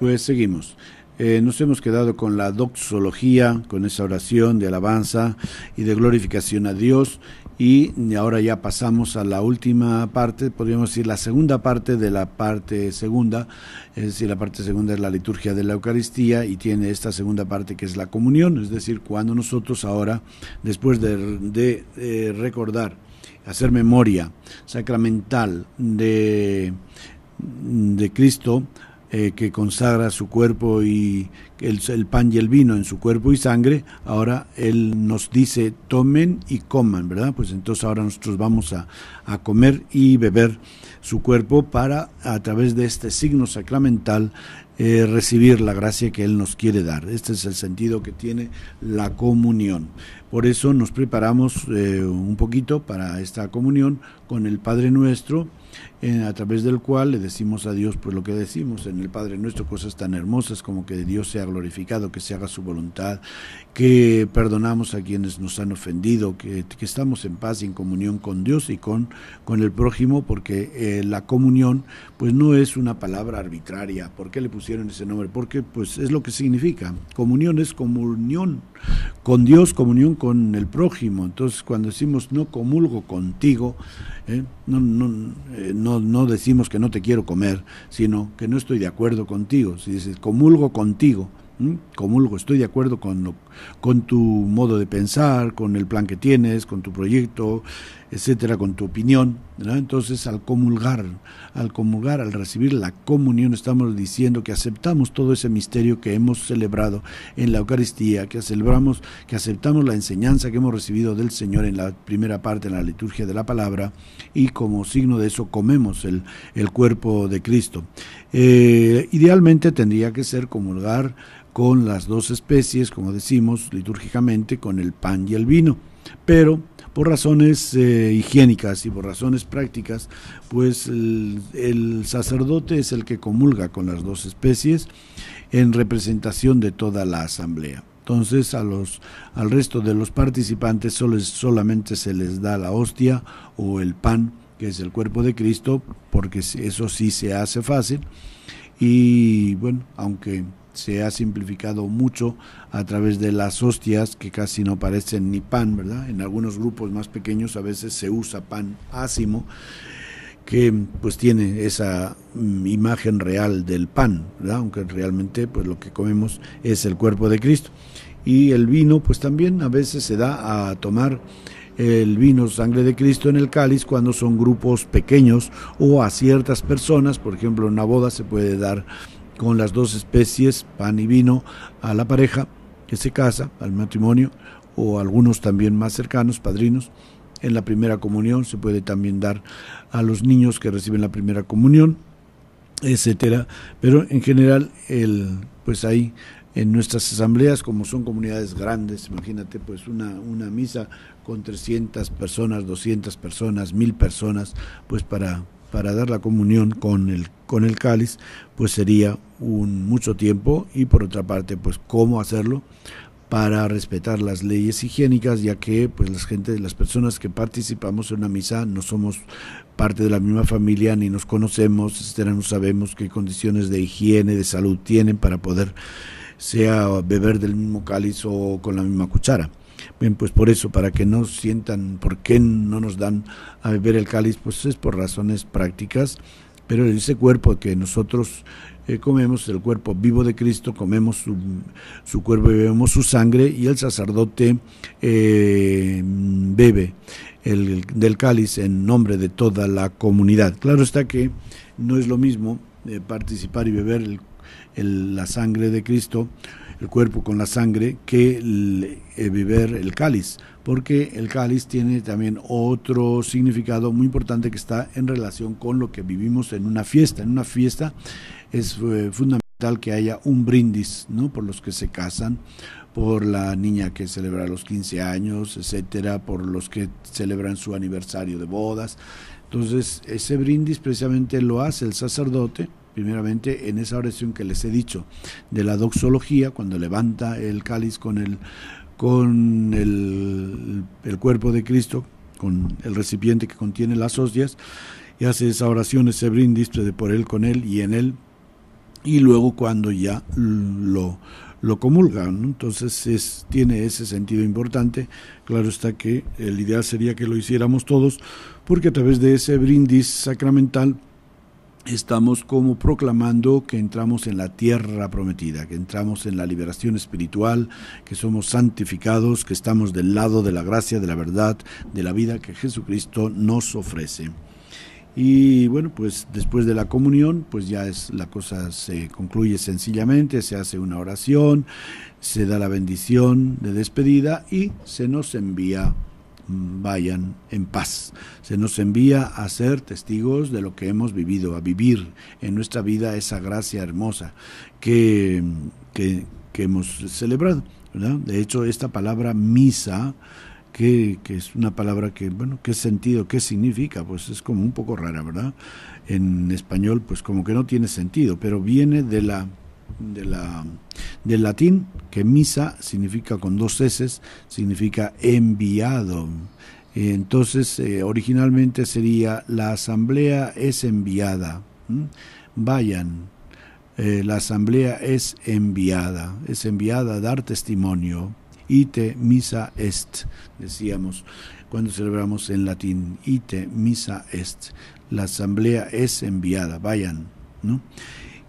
Pues seguimos. Eh, nos hemos quedado con la doxología, con esa oración de alabanza y de glorificación a Dios. Y ahora ya pasamos a la última parte, podríamos decir la segunda parte de la parte segunda, es decir, la parte segunda es la liturgia de la Eucaristía y tiene esta segunda parte que es la comunión, es decir, cuando nosotros ahora, después de, eh, recordar, hacer memoria sacramental de, de Cristo, eh, que consagra su cuerpo y el, pan y el vino en su cuerpo y sangre, ahora Él nos dice, tomen y coman, ¿verdad? Pues entonces ahora nosotros vamos a, comer y beber su cuerpo para, a través de este signo sacramental, eh, recibir la gracia que Él nos quiere dar. Este es el sentido que tiene la comunión. Por eso nos preparamos eh, un poquito para esta comunión con el Padre Nuestro a través del cual le decimos a Dios pues lo que decimos en el Padre Nuestro, cosas tan hermosas como que Dios sea glorificado, que se haga su voluntad, que perdonamos a quienes nos han ofendido, que, estamos en paz y en comunión con Dios y con, con el prójimo, porque eh, la comunión pues no es una palabra arbitraria. ¿Por qué le pusieron ese nombre? Porque pues es lo que significa. Comunión es comunión con Dios, comunión con el prójimo. Entonces cuando decimos no comulgo contigo, eh, no eh, no, decimos que no te quiero comer, sino que no estoy de acuerdo contigo. Si dices, comulgo contigo, comulgo, estoy de acuerdo con lo con tu modo de pensar, con el plan que tienes, con tu proyecto, etcétera, con tu opinión. Entonces, al comulgar, al comulgar, al recibir la comunión, estamos diciendo que aceptamos todo ese misterio que hemos celebrado en la Eucaristía, que celebramos, que aceptamos la enseñanza que hemos recibido del Señor en la primera parte, en la liturgia de la palabra, y como signo de eso comemos el, cuerpo de Cristo. Eh, idealmente tendría que ser comulgar con las dos especies, como decimos litúrgicamente, con el pan y el vino. Pero por razones eh, higiénicas y por razones prácticas, pues el, sacerdote es el que comulga con las dos especies en representación de toda la asamblea. Entonces a los, al resto de los participantes solamente se les da la hostia o el pan, que es el cuerpo de Cristo, porque eso sí se hace fácil. Y bueno, aunque se ha simplificado mucho a través de las hostias que casi no parecen ni pan, ¿verdad? En algunos grupos más pequeños a veces se usa pan ácimo que pues tiene esa mm, imagen real del pan, ¿verdad? aunque realmente pues lo que comemos es el cuerpo de Cristo. Y el vino pues también a veces se da a tomar el vino sangre de Cristo en el cáliz cuando son grupos pequeños o a ciertas personas, por ejemplo en una boda se puede dar con las dos especies, pan y vino, a la pareja que se casa, al matrimonio, o algunos también más cercanos, padrinos. En la primera comunión se puede también dar a los niños que reciben la primera comunión, etcétera. Pero en general, el, pues ahí en nuestras asambleas, como son comunidades grandes, imagínate pues una, una misa con 300 personas, 200 personas, 1000 personas, pues para para dar la comunión con el, con el cáliz, pues sería un, mucho tiempo y por otra parte, pues cómo hacerlo para respetar las leyes higiénicas, ya que pues las gente, las personas que participamos en una misa no somos parte de la misma familia ni nos conocemos, etcétera, no sabemos qué condiciones de higiene, de salud tienen para poder sea beber del mismo cáliz o con la misma cuchara. Bien, pues por eso, para que no sientan por qué no nos dan a beber el cáliz, pues es por razones prácticas, pero ese cuerpo que nosotros eh, comemos, el cuerpo vivo de Cristo, comemos su, su cuerpo, bebemos su sangre y el sacerdote eh, bebe el, del cáliz en nombre de toda la comunidad. Claro está que no es lo mismo eh, participar y beber la sangre de Cristo el cuerpo con la sangre que el, el eh, beber el cáliz, porque el cáliz tiene también otro significado muy importante que está en relación con lo que vivimos en una fiesta. En una fiesta es eh, fundamental que haya un brindis, ¿no? Por los que se casan, por la niña que celebra los 15 años, etcétera, por los que celebran su aniversario de bodas. Entonces, ese brindis precisamente lo hace el sacerdote primeramente en esa oración que les he dicho de la doxología, cuando levanta el cáliz con el, con el, cuerpo de Cristo, con el recipiente que contiene las hostias, y hace esa oración, ese brindis de por él, con él y en él, y luego cuando ya lo, lo comulgan. Entonces es, tiene ese sentido importante. Claro está que el ideal sería que lo hiciéramos todos, porque a través de ese brindis sacramental, estamos como proclamando que entramos en la tierra prometida, que entramos en la liberación espiritual, que somos santificados, que estamos del lado de la gracia, de la verdad, de la vida que Jesucristo nos ofrece. Y bueno, pues después de la comunión, pues ya es la cosa se concluye sencillamente, se hace una oración, se da la bendición de despedida y se nos envía vayan en paz. Se nos envía a ser testigos de lo que hemos vivido, a vivir en nuestra vida esa gracia hermosa que, hemos celebrado. De hecho, esta palabra misa, que, que, es una palabra que, bueno, ¿qué sentido, qué significa? Pues es como un poco rara, ¿verdad? En español, pues como que no tiene sentido, pero viene de la del latín, que misa significa con dos S, significa enviado. Entonces, eh, originalmente sería la asamblea es enviada. ¿Mm? Vayan, eh, la asamblea es enviada, es enviada a dar testimonio. Ite misa est, decíamos cuando celebramos en latín. Ite misa est, la asamblea es enviada, vayan. ¿no?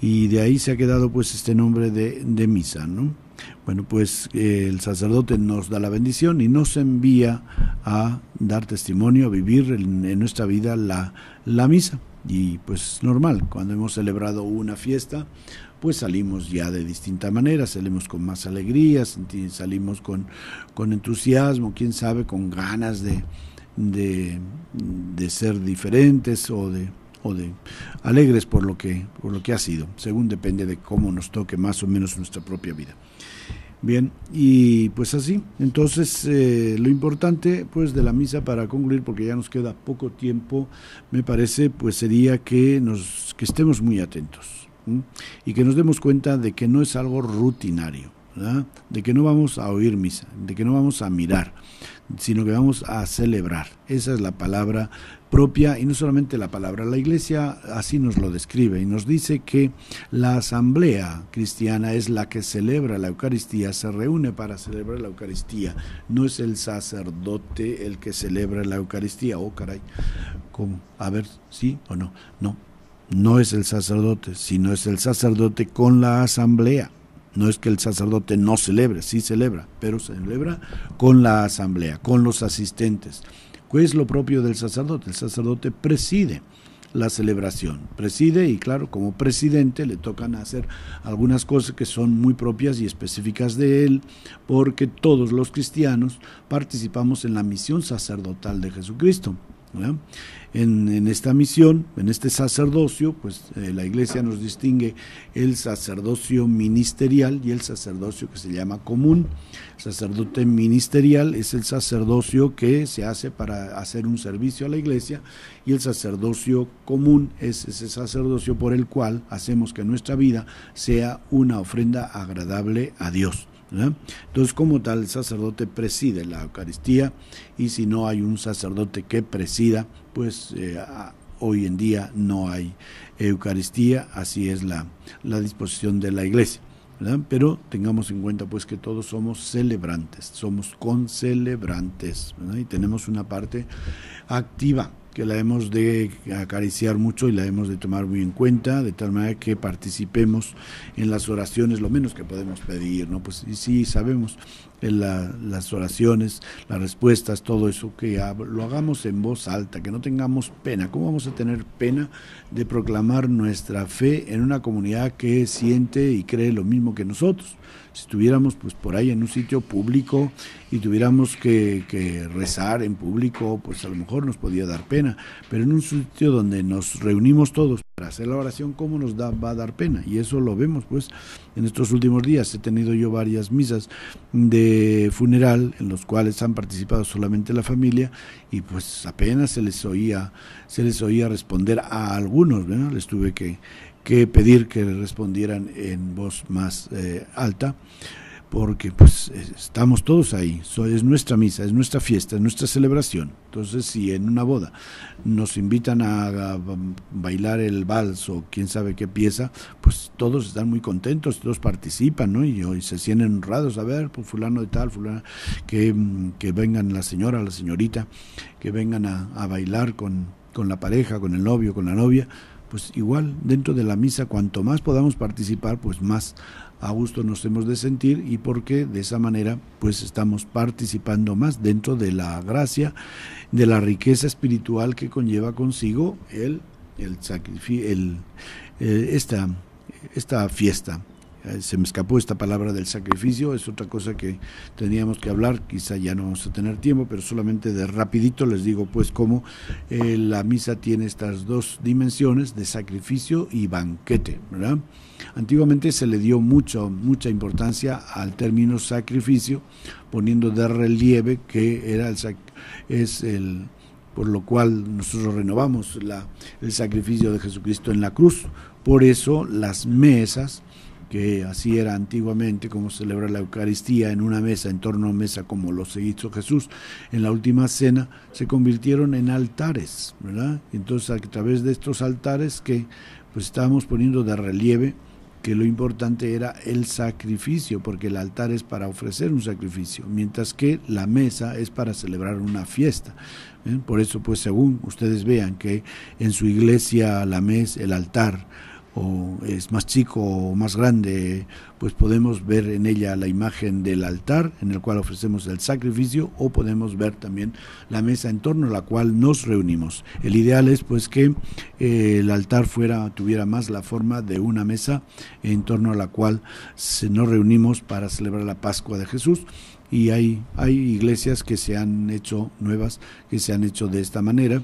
y de ahí se ha quedado pues este nombre de, misa, ¿no? Bueno, pues eh, el sacerdote nos da la bendición y nos envía a dar testimonio, a vivir en, nuestra vida la, la misa. Y pues normal, cuando hemos celebrado una fiesta, pues salimos ya de distinta manera, salimos con más alegría, salimos con, con entusiasmo, quién sabe, con ganas de, de ser diferentes o de, de alegres por lo que, por lo que ha sido, según depende de cómo nos toque más o menos nuestra propia vida. Bien, y pues así, entonces eh, lo importante pues de la misa para concluir, porque ya nos queda poco tiempo, me parece pues sería que, nos, que estemos muy atentos y que nos demos cuenta de que no es algo rutinario de que no vamos a oír misa, de que no vamos a mirar, sino que vamos a celebrar. Esa es la palabra propia y no solamente la palabra. La iglesia así nos lo describe y nos dice que la asamblea cristiana es la que celebra la Eucaristía, se reúne para celebrar la Eucaristía. No es el sacerdote el que celebra la Eucaristía. Oh, caray. ¿Cómo? A ver, ¿sí o no? No. No es el sacerdote, sino es el sacerdote con la asamblea. No es que el sacerdote no celebre, sí celebra, pero celebra con la asamblea, con los asistentes. ¿Qué es lo propio del sacerdote? El sacerdote preside la celebración. Preside y claro, como presidente le tocan hacer algunas cosas que son muy propias y específicas de él, porque todos los cristianos participamos en la misión sacerdotal de Jesucristo. En, esta misión, en este sacerdocio, pues eh, la iglesia nos distingue el sacerdocio ministerial y el sacerdocio que se llama común. El sacerdote ministerial es el sacerdocio que se hace para hacer un servicio a la iglesia y el sacerdocio común es ese sacerdocio por el cual hacemos que nuestra vida sea una ofrenda agradable a Dios. Entonces, como tal, el sacerdote preside la Eucaristía y si no hay un sacerdote que presida, pues eh, hoy en día no hay Eucaristía, así es la, disposición de la Iglesia. Pero tengamos en cuenta pues que todos somos celebrantes, somos concelebrantes y tenemos una parte activa que la hemos de acariciar mucho y la hemos de tomar muy en cuenta, de tal manera que participemos en las oraciones, lo menos que podemos pedir, ¿no? Pues y sí, sabemos en eh, las oraciones, las respuestas, todo eso, que lo hagamos en voz alta, que no tengamos pena. ¿Cómo vamos a tener pena de proclamar nuestra fe en una comunidad que siente y cree lo mismo que nosotros? si estuviéramos pues por ahí en un sitio público y tuviéramos que, rezar en público, pues a lo mejor nos podía dar pena, pero en un sitio donde nos reunimos todos para hacer la oración, ¿cómo nos da, va a dar pena? Y eso lo vemos pues en estos últimos días. He tenido yo varias misas de funeral en los cuales han participado solamente la familia y pues apenas se les oía, se les oía responder a algunos, Les tuve que que pedir que respondieran en voz más eh, alta, porque pues estamos todos ahí, es nuestra misa, es nuestra fiesta, es nuestra celebración. Entonces, si en una boda nos invitan a, bailar el vals o quién sabe qué pieza, pues todos están muy contentos, todos participan, ¿no? Y, se sienten honrados, a ver, pues fulano de tal, fulano, mm, que, vengan la señora, la señorita, que vengan a, bailar con, con la pareja, con el novio, con la novia pues igual dentro de la misa, cuanto más podamos participar, pues más a gusto nos hemos de sentir y porque de esa manera pues estamos participando más dentro de la gracia, de la riqueza espiritual que conlleva consigo el, el, el eh, esta, esta fiesta. Eh, se me escapó esta palabra del sacrificio, es otra cosa que teníamos que hablar, quizá ya no vamos a tener tiempo, pero solamente de rapidito les digo pues cómo eh, la misa tiene estas dos dimensiones de sacrificio y banquete, Antiguamente se le dio mucha importancia al término sacrificio, poniendo de relieve que era el, es el por lo cual nosotros renovamos la, el sacrificio de Jesucristo en la cruz. Por eso las mesas que así era antiguamente, como celebra la Eucaristía en una mesa, en torno a mesa, como lo hizo Jesús en la última cena, se convirtieron en altares, ¿verdad? Entonces a través de estos altares que pues estábamos poniendo de relieve que lo importante era el sacrificio, porque el altar es para ofrecer un sacrificio, mientras que la mesa es para celebrar una fiesta. ¿eh? Por eso, pues según ustedes vean que en su iglesia la mesa, el altar, o es más chico o más grande, pues podemos ver en ella la imagen del altar en el cual ofrecemos el sacrificio o podemos ver también la mesa en torno a la cual nos reunimos. El ideal es pues que eh, el altar fuera tuviera más la forma de una mesa en torno a la cual se nos reunimos para celebrar la Pascua de Jesús y hay, hay iglesias que se han hecho nuevas, que se han hecho de esta manera,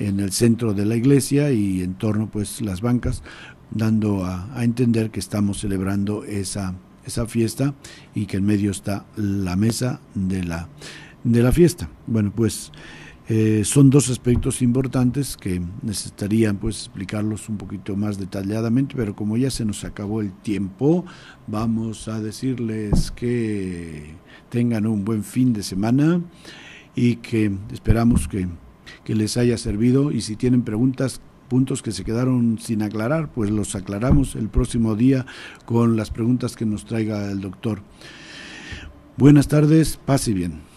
en el centro de la iglesia y en torno pues las bancas dando a, entender que estamos celebrando esa, esa fiesta y que en medio está la mesa de la, de la fiesta. Bueno, pues eh, son dos aspectos importantes que necesitarían pues explicarlos un poquito más detalladamente, pero como ya se nos acabó el tiempo, vamos a decirles que tengan un buen fin de semana y que esperamos que, que les haya servido y si tienen preguntas puntos que se quedaron sin aclarar, pues los aclaramos el próximo día con las preguntas que nos traiga el doctor. Buenas tardes, pase bien.